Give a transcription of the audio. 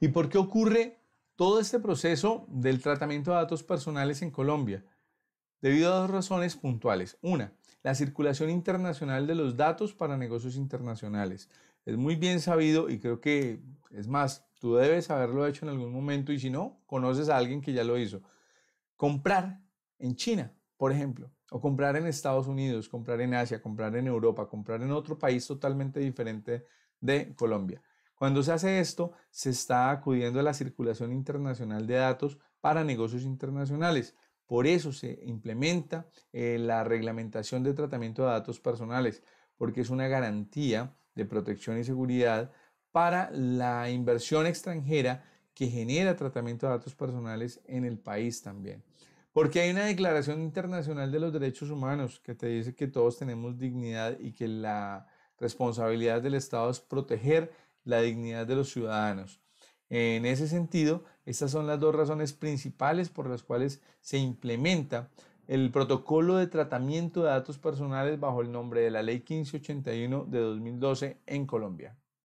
¿Y por qué ocurre todo este proceso del tratamiento de datos personales en Colombia? Debido a dos razones puntuales. Una, la circulación internacional de los datos para negocios internacionales. Es muy bien sabido y creo que, es más, tú debes haberlo hecho en algún momento y si no, conoces a alguien que ya lo hizo. Comprar en China, por ejemplo, o comprar en Estados Unidos, comprar en Asia, comprar en Europa, comprar en otro país totalmente diferente de Colombia. Cuando se hace esto, se está acudiendo a la circulación internacional de datos para negocios internacionales. Por eso se implementa eh, la reglamentación de tratamiento de datos personales, porque es una garantía de protección y seguridad para la inversión extranjera que genera tratamiento de datos personales en el país también. Porque hay una Declaración Internacional de los Derechos Humanos que te dice que todos tenemos dignidad y que la responsabilidad del Estado es proteger la dignidad de los ciudadanos. En ese sentido, estas son las dos razones principales por las cuales se implementa el protocolo de tratamiento de datos personales bajo el nombre de la Ley 1581 de 2012 en Colombia.